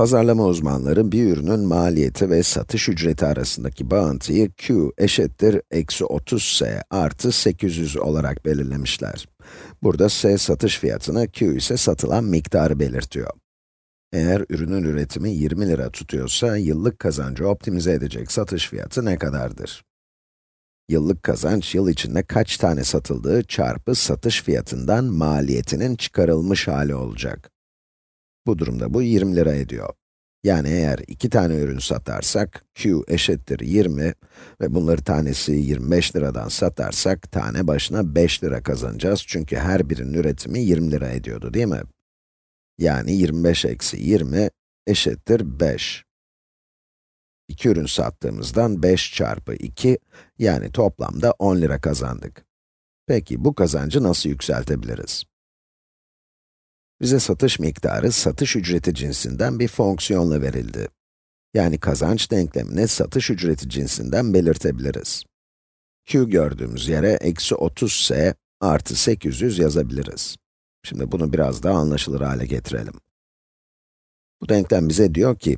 Pazarlama uzmanları bir ürünün maliyeti ve satış ücreti arasındaki bağıntıyı Q eşittir eksi 30S artı 800 olarak belirlemişler. Burada S satış fiyatını, Q ise satılan miktarı belirtiyor. Eğer ürünün üretimi 20 lira tutuyorsa, yıllık kazancı optimize edecek satış fiyatı ne kadardır? Yıllık kazanç, yıl içinde kaç tane satıldığı çarpı satış fiyatından maliyetinin çıkarılmış hali olacak. Bu durumda bu 20 lira ediyor. Yani eğer iki tane ürün satarsak, Q eşittir 20 ve bunları tanesi 25 liradan satarsak, tane başına 5 lira kazanacağız. Çünkü her birinin üretimi 20 lira ediyordu değil mi? Yani 25 eksi 20 eşittir 5. İki ürün sattığımızdan 5 çarpı 2, yani toplamda 10 lira kazandık. Peki bu kazancı nasıl yükseltebiliriz? Bize satış miktarı satış ücreti cinsinden bir fonksiyonla verildi. Yani kazanç denklemini satış ücreti cinsinden belirtebiliriz. Q gördüğümüz yere eksi 30s artı 800 yazabiliriz. Şimdi bunu biraz daha anlaşılır hale getirelim. Bu denklem bize diyor ki,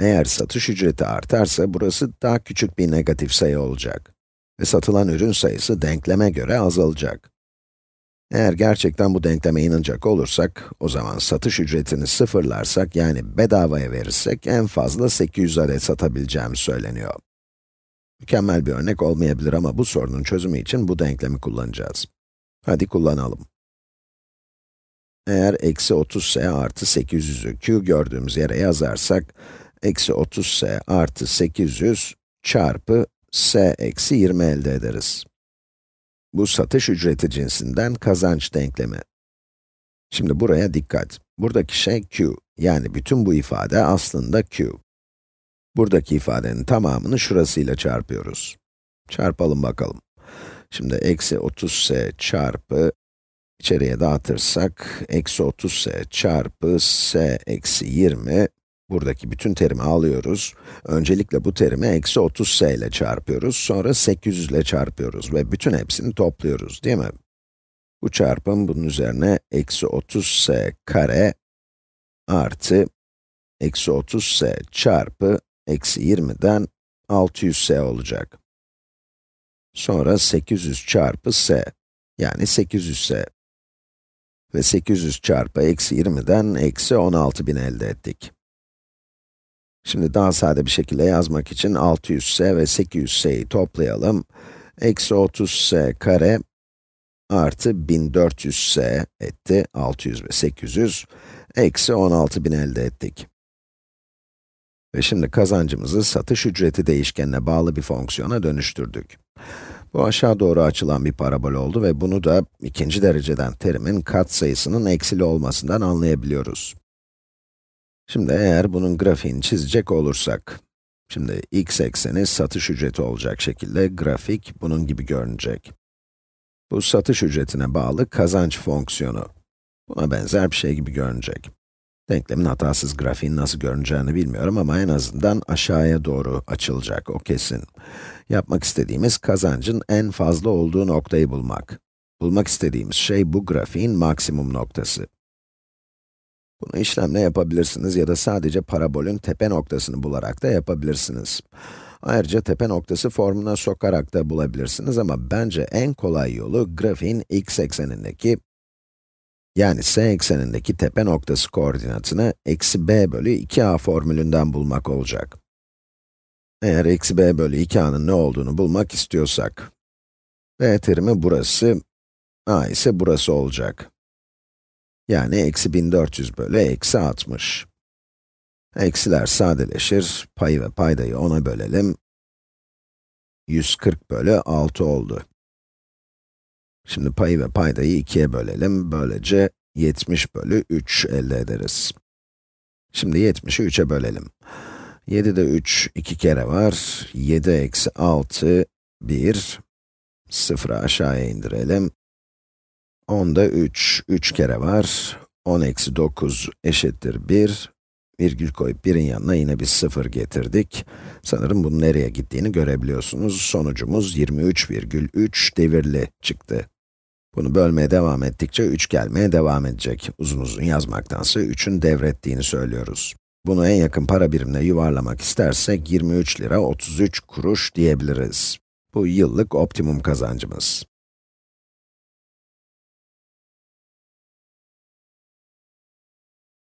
eğer satış ücreti artarsa burası daha küçük bir negatif sayı olacak. Ve satılan ürün sayısı denkleme göre azalacak. Eğer gerçekten bu denkleme inanacak olursak, o zaman satış ücretini sıfırlarsak, yani bedavaya verirsek, en fazla 800 adet satabileceğim söyleniyor. Mükemmel bir örnek olmayabilir ama bu sorunun çözümü için bu denklemi kullanacağız. Hadi kullanalım. Eğer eksi 30 s artı 800'ü q gördüğümüz yere yazarsak, eksi 30 s artı 800 çarpı s eksi 20 elde ederiz. Bu satış ücreti cinsinden kazanç denklemi. Şimdi buraya dikkat. Buradaki şey Q, yani bütün bu ifade aslında Q. Buradaki ifadenin tamamını şurasıyla çarpıyoruz. Çarpalım bakalım. Şimdi eksi 30s çarpı, içeriye dağıtırsak, eksi 30s çarpı s eksi 20 Buradaki bütün terimi alıyoruz. Öncelikle bu terimi eksi 30s ile çarpıyoruz, sonra 800 ile çarpıyoruz ve bütün hepsini topluyoruz, değil mi? Bu çarpım bunun üzerine eksi 30s kare artı eksi 30s çarpı eksi 20'den 600s olacak. Sonra 800 çarpı s, yani 800s. Ve 800 çarpı eksi 20'den eksi 16.000 elde ettik. Şimdi daha sade bir şekilde yazmak için 600s ve 800s'yi toplayalım. Eksi 30s kare artı 1400s etti. 600 ve 800 eksi 16.000 elde ettik. Ve şimdi kazancımızı satış ücreti değişkenine bağlı bir fonksiyona dönüştürdük. Bu aşağı doğru açılan bir parabol oldu ve bunu da ikinci dereceden terimin katsayısının eksili olmasından anlayabiliyoruz. Şimdi eğer bunun grafiğini çizecek olursak, şimdi x ekseni satış ücreti olacak şekilde grafik bunun gibi görünecek. Bu satış ücretine bağlı kazanç fonksiyonu. Buna benzer bir şey gibi görünecek. Denklemin hatasız grafiğin nasıl görüneceğini bilmiyorum ama en azından aşağıya doğru açılacak, o kesin. Yapmak istediğimiz kazancın en fazla olduğu noktayı bulmak. Bulmak istediğimiz şey bu grafiğin maksimum noktası. Bunu işlemle yapabilirsiniz ya da sadece parabolün tepe noktasını bularak da yapabilirsiniz. Ayrıca tepe noktası formuna sokarak da bulabilirsiniz ama bence en kolay yolu grafiğin x eksenindeki yani s eksenindeki tepe noktası koordinatını eksi b bölü 2a formülünden bulmak olacak. Eğer eksi b bölü 2a'nın ne olduğunu bulmak istiyorsak. b e terimi burası, a ise burası olacak. Yani eksi 1400 bölü eksi 60. Eksiler sadeleşir, payı ve paydayı 10'a bölelim. 140 bölü 6 oldu. Şimdi payı ve paydayı 2'ye bölelim, böylece 70 bölü 3 elde ederiz. Şimdi 70'i 3'e bölelim. 7'de 3 2 kere var, 7 eksi 6, 1. 0'ı aşağıya indirelim, 10'da 3, 3 kere var. 10 eksi 9 eşittir 1. Virgül koyup 1'in yanına yine bir 0 getirdik. Sanırım bunun nereye gittiğini görebiliyorsunuz. Sonucumuz 23,3 devirli çıktı. Bunu bölmeye devam ettikçe 3 gelmeye devam edecek. Uzun uzun yazmaktansa 3'ün devrettiğini söylüyoruz. Bunu en yakın para birimine yuvarlamak istersek 23 lira 33 kuruş diyebiliriz. Bu yıllık optimum kazancımız.